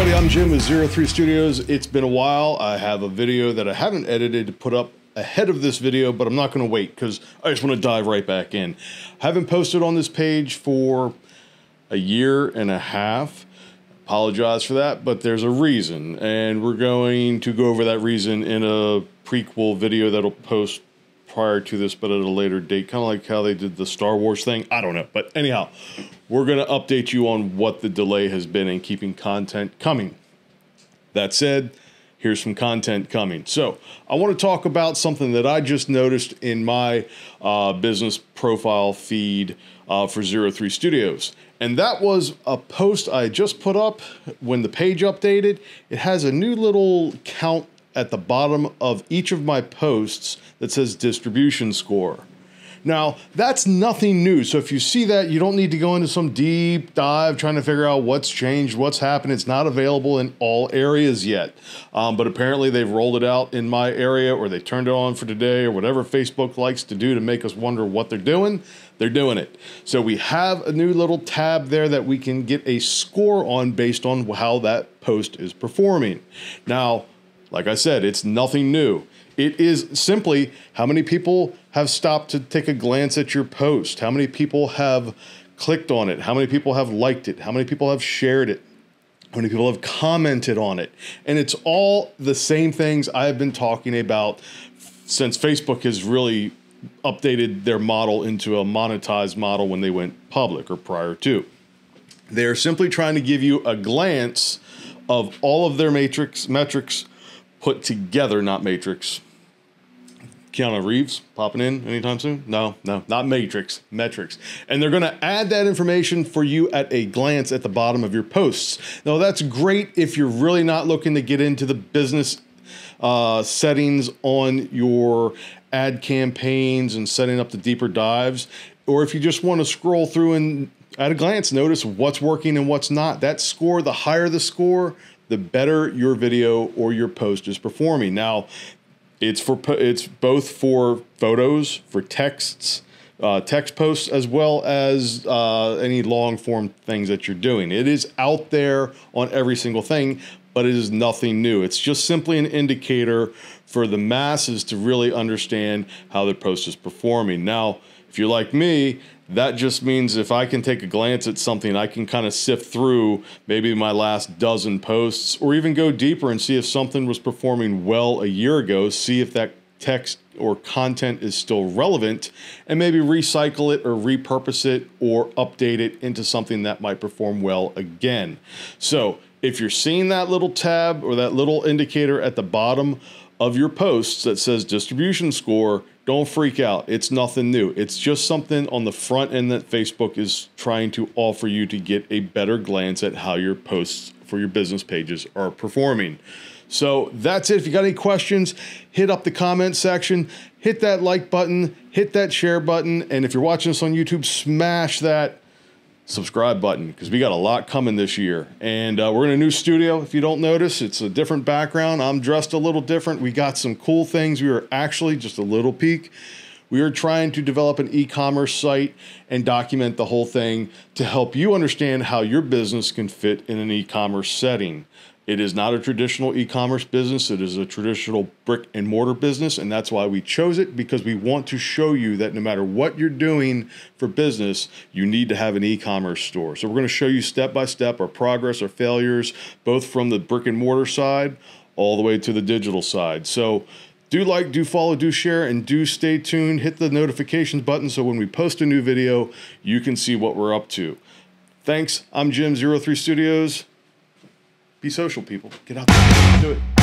everybody, I'm Jim with Zero Three Studios. It's been a while. I have a video that I haven't edited to put up ahead of this video, but I'm not going to wait because I just want to dive right back in. I haven't posted on this page for a year and a half. Apologize for that, but there's a reason, and we're going to go over that reason in a prequel video that'll post prior to this, but at a later date, kind of like how they did the Star Wars thing. I don't know. But anyhow, we're going to update you on what the delay has been in keeping content coming. That said, here's some content coming. So, I want to talk about something that I just noticed in my uh, business profile feed uh, for Zero Three Studios. And that was a post I just put up when the page updated. It has a new little count at the bottom of each of my posts that says distribution score. Now, that's nothing new. So if you see that, you don't need to go into some deep dive trying to figure out what's changed, what's happened. It's not available in all areas yet. Um, but apparently, they've rolled it out in my area or they turned it on for today or whatever Facebook likes to do to make us wonder what they're doing. They're doing it. So we have a new little tab there that we can get a score on based on how that post is performing. Now, like I said, it's nothing new. It is simply how many people have stopped to take a glance at your post, how many people have clicked on it, how many people have liked it, how many people have shared it, how many people have commented on it. And it's all the same things I've been talking about since Facebook has really updated their model into a monetized model when they went public or prior to. They are simply trying to give you a glance of all of their matrix metrics put together, not Matrix. Keanu Reeves popping in anytime soon? No, no, not Matrix, Metrics. And they're going to add that information for you at a glance at the bottom of your posts. Now, that's great if you're really not looking to get into the business uh, settings on your ad campaigns and setting up the deeper dives, or if you just want to scroll through and at a glance notice what's working and what's not. That score, the higher the score, the better your video or your post is performing. Now, it's for it's both for photos, for texts, uh, text posts, as well as uh, any long form things that you're doing. It is out there on every single thing, but it is nothing new. It's just simply an indicator for the masses to really understand how the post is performing. Now if you're like me, that just means if I can take a glance at something, I can kind of sift through maybe my last dozen posts or even go deeper and see if something was performing well a year ago, see if that text or content is still relevant, and maybe recycle it or repurpose it or update it into something that might perform well again. So if you're seeing that little tab or that little indicator at the bottom of your posts that says distribution score, don't freak out. It's nothing new. It's just something on the front end that Facebook is trying to offer you to get a better glance at how your posts for your business pages are performing. So that's it. If you got any questions, hit up the comment section, hit that like button, hit that share button, and if you're watching this on YouTube, smash that subscribe button because we got a lot coming this year. And uh, we're in a new studio. If you don't notice, it's a different background. I'm dressed a little different. We got some cool things. We are actually just a little peek. We are trying to develop an e commerce site and document the whole thing to help you understand how your business can fit in an e commerce setting. It is not a traditional e commerce business, it is a traditional brick and mortar business. And that's why we chose it because we want to show you that no matter what you're doing for business, you need to have an e commerce store. So we're going to show you step by step our progress, our failures, both from the brick and mortar side all the way to the digital side. So do like, do follow, do share, and do stay tuned. Hit the notifications button so when we post a new video, you can see what we're up to. Thanks. I'm Jim03 Studios. Be social, people. Get out there. Do it.